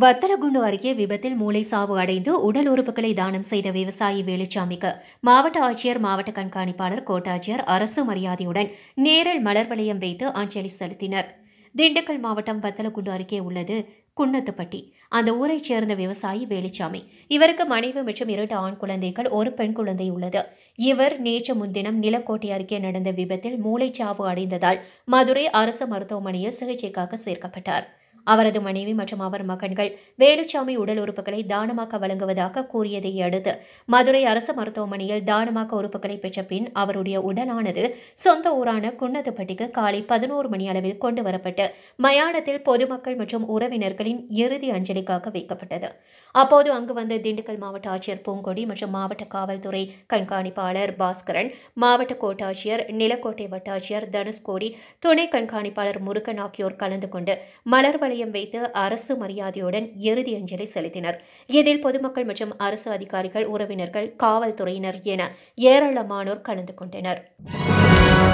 வத்தலகுண்டு அருகே விபத்தில் மூளை சாவு அடைந்து உடல் உறுப்புகளை தானம் செய்த விவசாயி வேலுச்சாமிக்கு மாவட்ட ஆட்சியர் மாவட்ட கண்காணிப்பாளர் கோட்டாட்சியர் அரசு மரியாதையுடன் நேரில் மலர் வளையம் வைத்து அஞ்சலி செலுத்தினர் திண்டுக்கல் மாவட்டம் வத்தலகுண்டு அருகே உள்ளது குன்னத்துப்பட்டி அந்த ஊரைச் சேர்ந்த விவசாயி வேலுச்சாமி இவருக்கு மனைவி மற்றும் இரண்டு ஆண் குழந்தைகள் ஒரு பெண் குழந்தை உள்ளது இவர் நேற்று முன்தினம் நிலக்கோட்டை அருகே நடந்த விபத்தில் மூளைச்சாவு அடைந்ததால் மதுரை அரசு மருத்துவமனையில் சிகிச்சைக்காக சேர்க்கப்பட்டார் அவரது மனைவி மற்றும் அவர் மகன்கள் வேலுச்சாமி உடல் உறுப்புகளை தானமாக்க வழங்குவதாக கூறியதை அடுத்து மதுரை அரசு மருத்துவமனையில் தானமாக உறுப்புகளை பெற்ற பின் அவருடைய உடலானது சொந்த ஊரான குன்னத்துப்பட்டிக்கு காலை பதினோரு மணி அளவில் கொண்டு வரப்பட்டு மயானத்தில் பொதுமக்கள் மற்றும் உறவினர்களின் இறுதி அஞ்சலிக்காக வைக்கப்பட்டது அப்போது அங்கு வந்த திண்டுக்கல் மாவட்ட ஆட்சியர் பூங்கொடி மற்றும் மாவட்ட காவல்துறை கண்காணிப்பாளர் பாஸ்கரன் மாவட்ட கோட்டாட்சியர் நிலக்கோட்டை வட்டாட்சியர் தனுஷ்கோடி துணை கண்காணிப்பாளர் முருகன் ஆகியோர் கலந்து கொண்டு மலர்வழி வளையம் வைத்து அரசு மரியாதையுடன் இறுதி அஞ்சலி செலுத்தினர் இதில் பொதுமக்கள் மற்றும் அரசு அதிகாரிகள் உறவினர்கள் காவல்துறையினர் என ஏராளமானோர் கலந்து கொண்டனர்